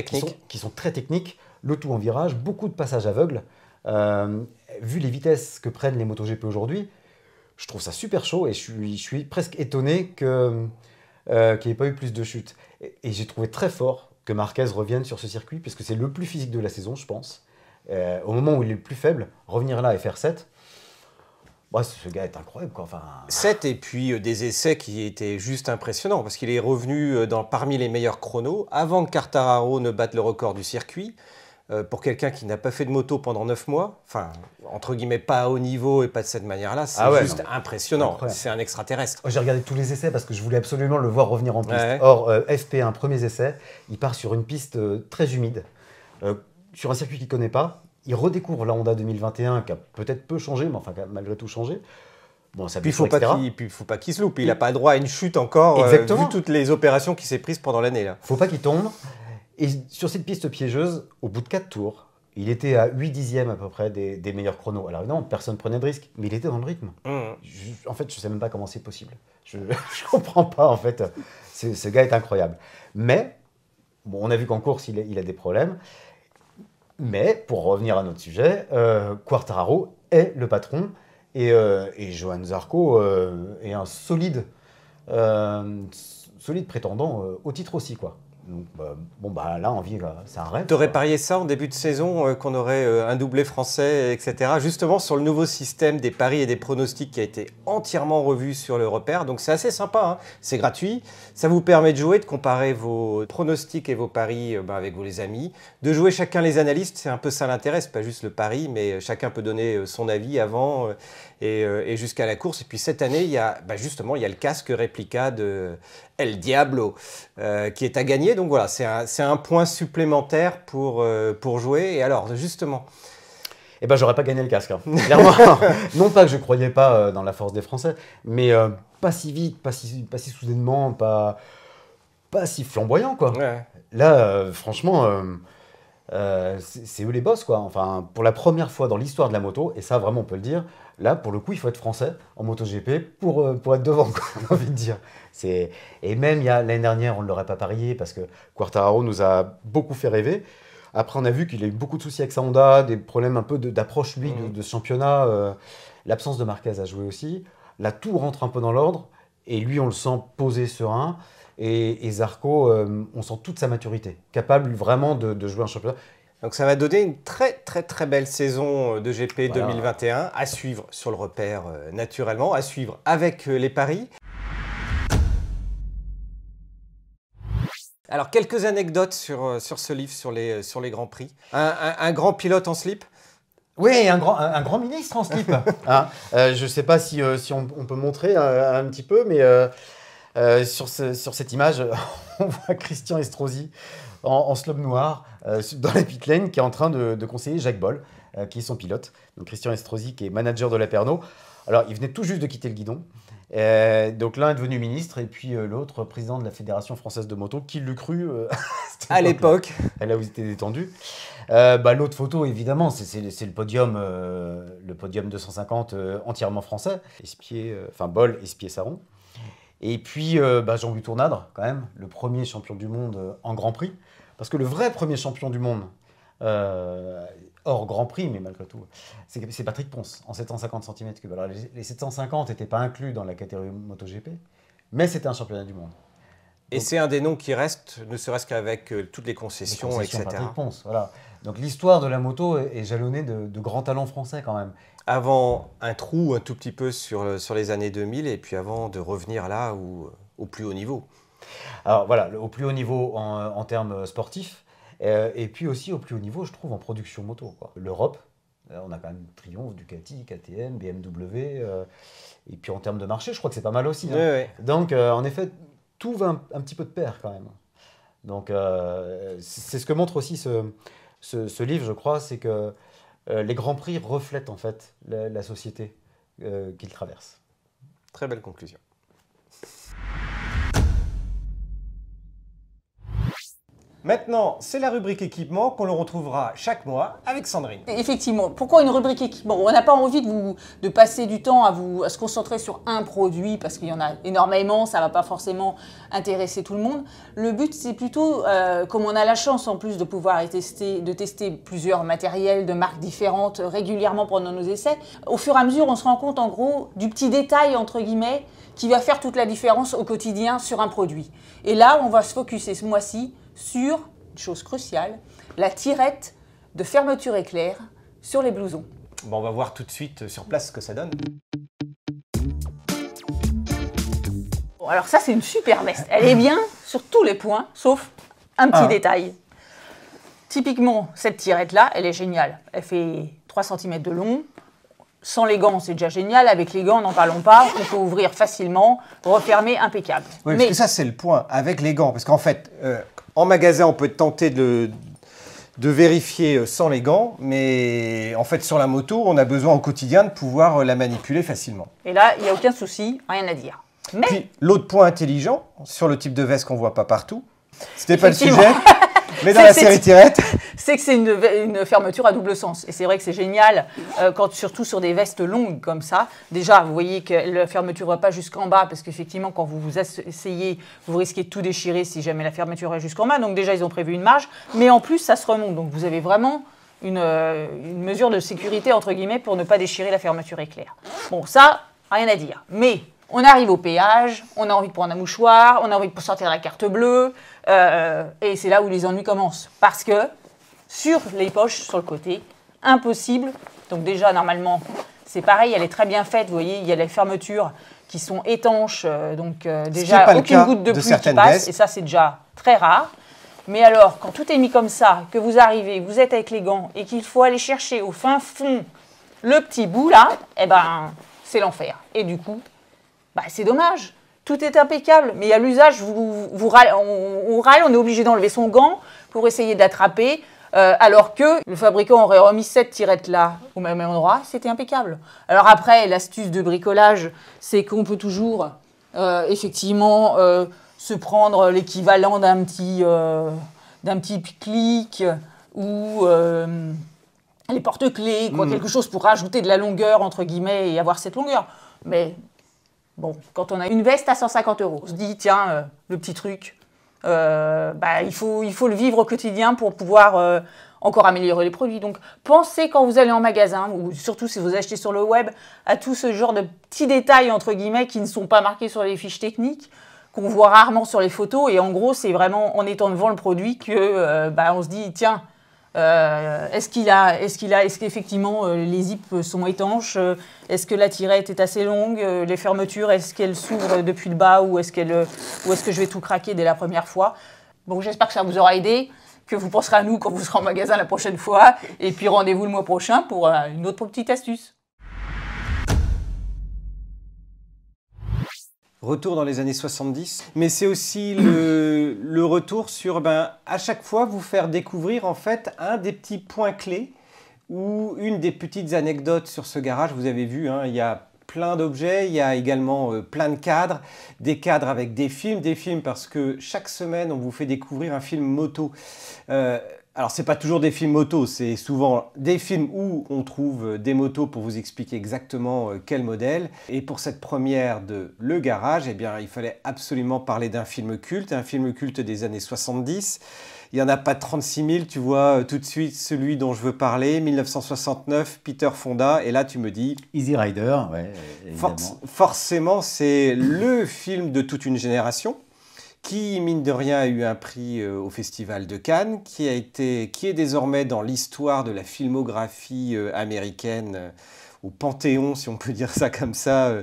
sont, très techniques. Le tout en virage, beaucoup de passages aveugles. vu les vitesses que prennent les motos GP aujourd'hui, je trouve ça super chaud et je je suis presque étonné que qui euh, qu'il pas eu plus de chutes. Et, j'ai trouvé très fort que Marquez revienne sur ce circuit, puisque c'est le plus physique de la saison, je pense. Euh, au moment où il est le plus faible, revenir là et faire 7, bah, ce gars est incroyable. Quoi. 7 et puis euh, des essais qui étaient juste impressionnants parce qu'il est revenu dans, parmi les meilleurs chronos avant que Cartararo ne batte le record du circuit. Euh, pour quelqu'un qui n'a pas fait de moto pendant 9 mois, enfin, entre guillemets, pas à haut niveau et pas de cette manière-là, c'est ah juste impressionnant. C'est un extraterrestre. J'ai regardé tous les essais parce que je voulais absolument le voir revenir en piste. Or, euh, FP1, premier essai, il part sur une piste euh, très humide, sur un circuit qu'il ne connaît pas. Il redécouvre la Honda 2021 qui a peut-être peu changé, mais enfin, qui a malgré tout changé. Bon, ça puis, faut pas il, ne faut pas qu'il se loupe. Il n'a pas le droit à une chute encore, vu toutes les opérations qui s'est prises pendant l'année. Il Faut pas qu'il tombe. Et sur cette piste piégeuse, au bout de 4 tours, il était à 8 dixièmes à peu près des, meilleurs chronos. Alors non, personne prenait de risque, mais il était dans le rythme. Mmh. en fait, je sais même pas comment c'est possible. Je, ne comprends pas, en fait. Ce, gars est incroyable. Mais, bon, on a vu qu'en course, il a, des problèmes. Mais, pour revenir à notre sujet, euh, Quartararo est le patron et, euh, Zarco euh, est un solide, euh, solide prétendant euh, au titre aussi, quoi. Donc, bah, bon, bah, là, en vie, ça un rêve. T'aurais parié ça en début de saison, euh, qu'on aurait euh, un doublé français, etc. Justement, sur le nouveau système des paris et des pronostics qui a été entièrement revu sur le repère. Donc, c'est assez sympa. Hein. C'est gratuit. Ça vous permet de jouer, de comparer vos pronostics et vos paris euh, bah, avec vos les amis. De jouer chacun les analystes. C'est un peu ça l'intérêt. C'est pas juste le pari, mais chacun peut donner son avis avant. Euh, et, jusqu'à la course. Et puis cette année, il y a, bah, justement, il y a le casque réplica de El Diablo euh, qui est à gagner. Donc voilà, c'est un, point supplémentaire pour, euh, pour jouer. Et alors, justement, eh ben j'aurais pas gagné le casque. Hein. Clairement. non pas que je croyais pas dans la force des Français, mais pas si vite, pas si, soudainement, pas, pas si flamboyant quoi. Là, franchement, c'est eux les boss quoi. Enfin, pour la première fois dans l'histoire de la moto, et ça vraiment on peut le dire, Là, pour le coup, il faut être français en MotoGP pour, euh, pour être devant, quoi, envie de dire. C'est... Et même, l'année dernière, on ne l'aurait pas parié parce que Quartararo nous a beaucoup fait rêver. Après, on a vu qu'il a eu beaucoup de soucis avec sa Honda, des problèmes un peu d'approche, lui, de, mm. championnat. Euh, l'absence de Marquez a joué aussi. Là, tout rentre un peu dans l'ordre. Et lui, on le sent posé, serein. Et, et Zarco, euh, on sent toute sa maturité, capable vraiment de, de jouer un championnat. Donc ça va donner une très très très belle saison euh, de GP 2021 à suivre sur le repère euh, naturellement, à suivre avec euh, les paris. Alors quelques anecdotes sur, sur ce livre, sur les, sur les grands prix. Un, grand pilote en slip oui, un grand, un, grand ministre en slip. Ah, je ne sais pas si, on, peut montrer un, petit peu, mais sur, sur cette image, on voit Christian Estrosi en, en slob noir euh, dans la pit lane qui est en train de, conseiller Jacques Boll, euh, qui est son pilote. Donc Christian Estrosi, qui est manager de la Alors, il venait tout juste de quitter le guidon. Euh, donc l'un est devenu ministre et puis l'autre président de la Fédération française de moto, qui l'eût cru à l'époque. Là où était détendu. Bah, l'autre photo, évidemment, c'est le podium, le podium 250 entièrement français. Espier, enfin Bol, Espier Saron. Et puis euh, bah, Jean-Louis Tournadre, quand même, le premier champion du monde euh, en Grand Prix. Parce que le vrai premier champion du monde, euh, hors Grand Prix, mais malgré tout, c'est Patrick Ponce, en 750 cm3. Alors les, 750 n'étaient pas inclus dans la catégorie MotoGP, mais c'était un championnat du monde. Et c'est un des noms qui reste, ne serait-ce qu'avec toutes les concessions, les concessions etc. Patrick Ponce, voilà. Donc l'histoire de la moto est, jalonnée de, grands talents français quand même. Avant un trou un tout petit peu sur, sur les années 2000 et puis avant de revenir là au plus haut niveau. Alors voilà, au plus haut niveau en, termes sportifs euh, et puis aussi au plus haut niveau, je trouve, en production moto. L'Europe, euh, on a quand même Triumph, Ducati, KTM, BMW. Euh, et puis en termes de marché, je crois que c'est pas mal aussi. Hein. Donc en effet, tout va un, un, petit peu de pair quand même. Donc c'est ce que montre aussi ce, ce, livre, je crois, c'est que euh, les grands prix reflètent en fait la, société euh, qu'ils traversent. Très belle conclusion. Maintenant, c'est la rubrique équipement qu'on le retrouvera chaque mois avec Sandrine. Effectivement, pourquoi une rubrique équipement On n'a pas envie de, vous, de passer du temps à, vous, à se concentrer sur un produit parce qu'il y en a énormément, ça ne va pas forcément intéresser tout le monde. Le but, c'est plutôt, euh, comme on a la chance en plus de pouvoir tester, tester plusieurs matériels de marques différentes régulièrement pendant nos essais, au fur et à mesure, on se rend compte en gros du petit détail entre guillemets qui va faire toute la différence au quotidien sur un produit. Et là, on va se focuser ce mois-ci sur, une chose cruciale, la tirette de fermeture éclair sur les blousons. Bon, on va voir tout de suite euh, sur place ce que ça donne. Bon, alors ça, c'est une super veste. Elle est bien sur tous les points, sauf un petit ah. détail. Typiquement, cette tirette-là, elle est géniale. Elle fait 3 cm de long. Sans les gants, c'est déjà génial. Avec les gants, n'en parlons pas. On peut ouvrir facilement, refermer, impeccable. Oui, Mais... ça, c'est le point avec les gants. Parce qu'en fait, euh, en magasin, on peut tenter de, de vérifier euh, sans les gants, mais en fait sur la moto, on a besoin au quotidien de pouvoir euh, la manipuler facilement. Et là, il n'y a aucun souci, rien à dire. Puis l'autre point intelligent sur le type de veste qu'on voit pas partout, c'était pas le sujet. mais dans la série Tirette. C'est que c'est une, fermeture à double sens. Et c'est vrai que c'est génial, euh, quand, surtout sur des vestes longues comme ça. Déjà, vous voyez que la fermeture ne va pas jusqu'en bas, parce qu'effectivement, quand vous vous essayez, vous risquez de tout déchirer si jamais la fermeture est jusqu'en bas. Donc déjà, ils ont prévu une marge. Mais en plus, ça se remonte. Donc vous avez vraiment... Une, euh, une mesure de sécurité, entre guillemets, pour ne pas déchirer la fermeture éclair. Bon, ça, rien à dire. Mais on arrive au péage, on a envie de prendre un mouchoir, on a envie de sortir la carte bleue, euh, et c'est là où les ennuis commencent. Parce que sur les poches, sur le côté, impossible. Donc déjà, normalement, c'est pareil, elle est très bien faite. Vous voyez, il y a les fermetures qui sont étanches. Euh, donc euh, déjà, aucune goutte de, pluie qui passe. Et ça, c'est déjà très rare. Mais alors, quand tout est mis comme ça, que vous arrivez, vous êtes avec les gants et qu'il faut aller chercher au fin fond le petit bout là, eh ben, c'est l'enfer. Et du coup, bah, c'est dommage tout est impeccable. Mais à l'usage, vous, vous, on, râle, on est obligé d'enlever son gant pour essayer d'attraper. Euh, alors que le fabricant aurait remis cette tirette là au même endroit, c'était impeccable. Alors après, l'astuce de bricolage, c'est qu'on peut toujours euh, effectivement euh, se prendre l'équivalent d'un petit, d'un petit clic ou les porte-clés, quoi, hmm. quelque chose pour rajouter de la longueur entre guillemets et avoir cette longueur. Mais Bon, quand on a une veste à 150 euros, on se dit, tiens, euh, le petit truc, euh, bah, il, faut, il faut le vivre au quotidien pour pouvoir euh, encore améliorer les produits. Donc pensez quand vous allez en magasin, ou surtout si vous achetez sur le web, à tout ce genre de petits détails, entre guillemets, qui ne sont pas marqués sur les fiches techniques, qu'on voit rarement sur les photos. Et en gros, c'est vraiment en étant devant le produit que bah, on se dit, tiens, euh, est-ce qu'il a, est-ce qu'il a, est-ce qu'effectivement euh, les zips sont étanches euh, Est-ce que la tirette est assez longue Les fermetures, est-ce qu'elles s'ouvrent depuis le bas ou est-ce qu'elle, ou est-ce que je vais tout craquer dès la première fois Bon, j'espère que ça vous aura aidé, que vous penserez à nous quand vous serez en magasin la prochaine fois, et puis rendez-vous le mois prochain pour une autre petite astuce. retour dans les années 70, mais c'est aussi le, retour sur, ben, à chaque fois, vous faire découvrir en fait un des petits points clés ou une des petites anecdotes sur ce garage. Vous avez vu, hein, il y a plein d'objets, il y a également euh, plein de cadres, des cadres avec des films, des films parce que chaque semaine on vous fait découvrir un film moto. Euh, alors, n'est pas toujours des films moto, c'est souvent des films où on trouve euh, des motos pour vous expliquer exactement euh, quel modèle. Et pour cette première de Le Garage, eh bien, il fallait absolument parler d'un film culte, un film culte des années 70. Il n'y en a pas 36 000, tu vois euh, tout de suite celui dont je veux parler, 1969, Peter Fonda, et là tu me dis... Easy Rider, ouais. forcément, c'est le film de toute une génération qui, mine de rien, a eu un prix euh, au Festival de Cannes, qui, a été, qui est désormais dans l'histoire de la filmographie euh, américaine, au euh, panthéon, si on peut dire ça comme ça,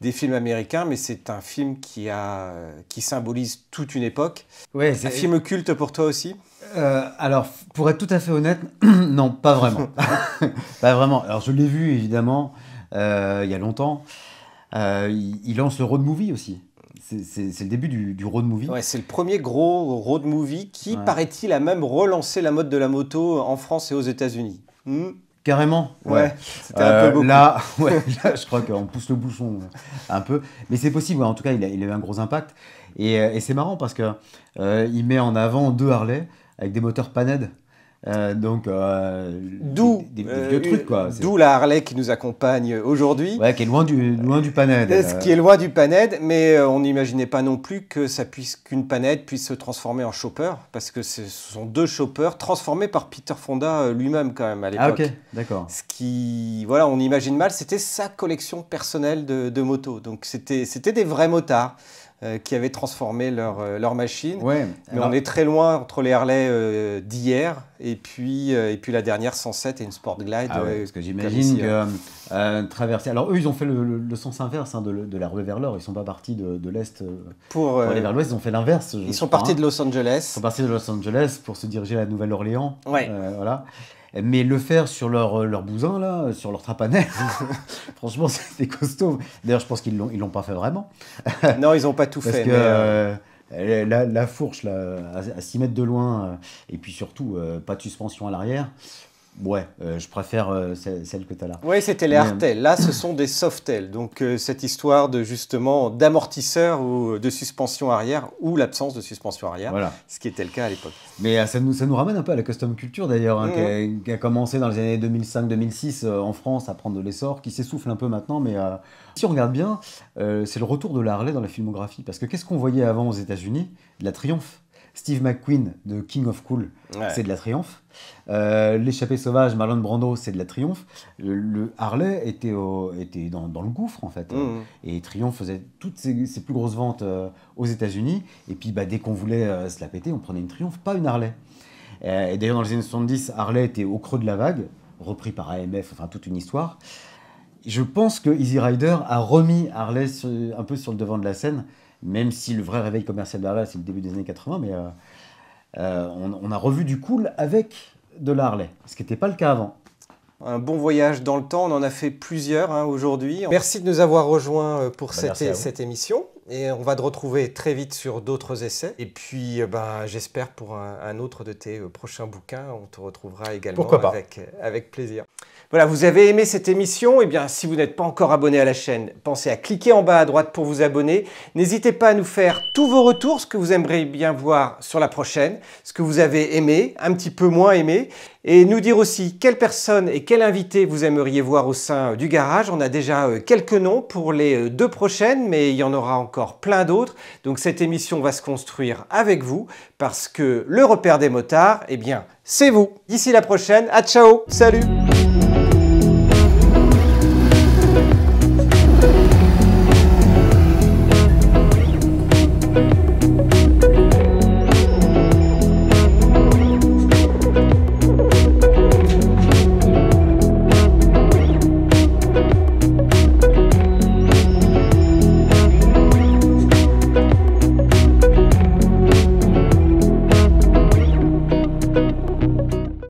des films américains, mais c'est un film qui, a, qui symbolise toute une époque. Ouais, c'est un film culte pour toi aussi alors, pour être tout à fait honnête, non, pas vraiment. pas vraiment. Alors, je l'ai vu, évidemment, il y a longtemps. il, il lance le road movie aussi c'est le début du, road movie. Ouais, c'est le premier gros road movie qui, paraît-il, a même relancé la mode de la moto en France et aux États-Unis. Carrément. Ouais. Là, je crois qu'on pousse le bouchon euh, un peu. Mais c'est possible. en tout cas, il a, eu un gros impact. Et, euh, c'est marrant parce que euh, il met en avant deux Harley avec des moteurs Panhead. Euh, donc, euh, d'où des, euh, quoi. D'où la Harley qui nous accompagne aujourd'hui. Ouais, qui est loin du loin du Ce qui est loin du Paned, mais on n'imaginait pas non plus que ça puisse qu'une Panhead puisse se transformer en chopper, parce que ce sont deux choppers transformés par Peter Fonda lui-même quand même à ah, l'époque. Ah ok, d'accord. Ce qui, voilà, on imagine mal, c'était sa collection personnelle de, motos, donc c'était c'était des vrais motards. qui avaient transformé leur, machine. Ouais, Mais on est très loin entre les Harley d'hier et puis, euh, et puis la dernière 107 et une Sport Glide. Ce ah euh, parce que j'imagine hein. euh, traverser. Alors eux, ils ont fait le, sens inverse hein, de, la rue vers l'or. Ils sont pas partis de, l'est pour, aller vers l'ouest. Ils ont fait l'inverse. Ils sont partis hein. de Los Angeles. Ils sont partis de Los Angeles pour se diriger à la Nouvelle-Orléans. Ouais. voilà mais le faire sur leur, bousin, là, sur leur trapanaire, franchement, c'était costaud. D'ailleurs, je pense qu'ils ne l'ont pas fait vraiment. non, ils n'ont pas tout fait. Que, la, fourche là, à, à, 6 mètres de loin, euh, et puis surtout, euh, pas de suspension à l'arrière. Ouais, euh, je préfère euh, celle, que tu as là. Oui, c'était les hardtails. Là, ce sont des softtails. Donc, euh, cette histoire de justement d'amortisseur ou de suspension arrière ou l'absence de suspension arrière, voilà. ce qui était le cas à l'époque. Mais ça, nous, ça nous ramène un peu à la custom culture d'ailleurs, hein, mmh. qui, qui, a commencé dans les années 2005-2006 en France à prendre de l'essor, qui s'essouffle un peu maintenant. Mais si on regarde bien, c'est le retour de la Harley dans la filmographie. Parce que qu'est-ce qu'on voyait avant aux États-Unis La Triomphe. Steve McQueen de King of Cool, c'est de la triomphe. Euh, L'échappée sauvage, Marlon Brando, c'est de la triomphe. Le, Harley était, était dans, le gouffre, en fait. Mhm. et Triomphe faisait toutes ses, plus grosses ventes euh, aux États-Unis. Et puis, bah, dès qu'on voulait euh, se la péter, on prenait une Triomphe, pas une Harley. et d'ailleurs, dans les années 70, Harley était au creux de la vague, repris par AMF, enfin, toute une histoire. Je pense que Easy Rider a remis Harley un peu sur le devant de la scène même si le vrai réveil commercial de Harley, c'est le début des années 80, mais euh, euh, on, a revu du cool avec de l'Harley, ce qui n'était pas le cas avant. Un bon voyage dans le temps, on en a fait plusieurs hein, aujourd'hui. Merci de nous avoir rejoints euh, pour bah, cette émission et on va te retrouver très vite sur d'autres essais. Et puis, euh, ben, j'espère pour un, autre de tes euh, prochains bouquins, on te retrouvera également avec, euh, avec plaisir. Voilà, vous avez aimé cette émission Eh bien, si vous n'êtes pas encore abonné à la chaîne, pensez à cliquer en bas à droite pour vous abonner. N'hésitez pas à nous faire tous vos retours, ce que vous aimeriez bien voir sur la prochaine, ce que vous avez aimé, un petit peu moins aimé et nous dire aussi quelle personne et quel invité vous aimeriez voir au sein euh, du garage. On a déjà euh, quelques noms pour les euh, deux prochaines, mais il y en aura encore plein d'autres. Donc cette émission va se construire avec vous parce que le repère des motards, eh bien, c'est vous. D'ici la prochaine, à ciao, salut